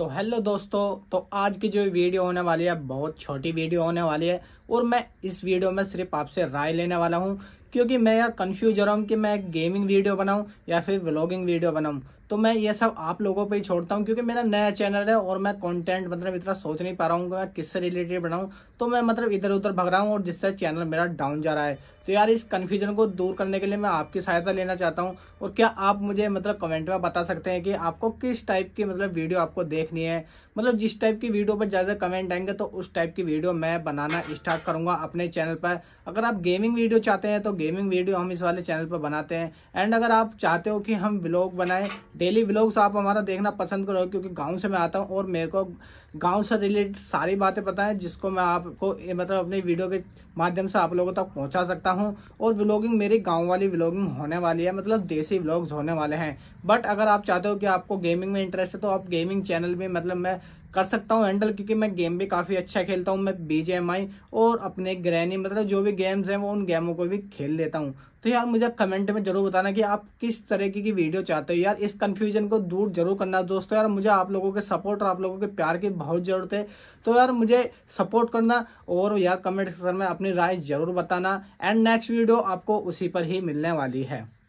तो हेलो दोस्तों तो आज की जो वीडियो होने वाली है बहुत छोटी वीडियो होने वाली है और मैं इस वीडियो में सिर्फ आपसे राय लेने वाला हूँ क्योंकि मैं यार कंफ्यूज हो रहा हूँ कि मैं गेमिंग वीडियो बनाऊँ या फिर व्लॉगिंग वीडियो बनाऊँ तो मैं ये सब आप लोगों पर ही छोड़ता हूँ क्योंकि मेरा नया चैनल है और मैं कॉन्टेंट मतलब इतना सोच नहीं पा रहा हूँ कि मैं किससे रिलेटेड बनाऊँ तो मैं मतलब इधर उधर भग रहा हूँ और जिससे चैनल मेरा डाउन जा रहा है तो यार इस कन्फ्यूजन को दूर करने के लिए मैं आपकी सहायता लेना चाहता हूँ और क्या आप मुझे मतलब कमेंट में बता सकते हैं कि आपको किस टाइप की मतलब वीडियो आपको देखनी है मतलब जिस टाइप की वीडियो पर ज़्यादा कमेंट आएंगे तो उस टाइप की वीडियो मैं बनाना स्टार्ट करूँगा अपने चैनल पर अगर आप गेमिंग वीडियो चाहते हैं तो गेमिंग वीडियो हम इस वाले चैनल पर बनाते हैं एंड अगर आप चाहते हो कि हम ब्लॉग बनाएं डेली व्लॉग्स आप हमारा देखना पसंद करोगे क्योंकि गाँव से मैं आता हूँ और मेरे को गाँव से रिलेटेड सारी बातें पता है जिसको मैं आपको मतलब अपनी वीडियो के माध्यम से आप लोगों तक पहुँचा सकता हूँ और व्लॉगिंग मेरी गाँव वाली व्लॉगिंग होने वाली है मतलब देसी व्लॉग्स होने वाले हैं बट अगर आप चाहते हो कि आपको गेमिंग में इंटरेस्ट है तो आप गेमिंग चैनल में मतलब मैं कर सकता हूँ हैंडल क्योंकि मैं गेम भी काफ़ी अच्छा खेलता हूँ मैं बी और अपने ग्रैनी मतलब जो भी गेम्स हैं वो उन गेमों को भी खेल लेता हूँ तो यार मुझे आप कमेंट में ज़रूर बताना कि आप किस तरीके की वीडियो चाहते हो यार इस कन्फ्यूजन को दूर जरूर करना दोस्तों यार मुझे आप लोगों के सपोर्ट और आप लोगों के प्यार की बहुत ज़रूरत है तो यार मुझे सपोर्ट करना और यार कमेंट सेक्शन में अपनी राय ज़रूर बताना एंड नेक्स्ट वीडियो आपको उसी पर ही मिलने वाली है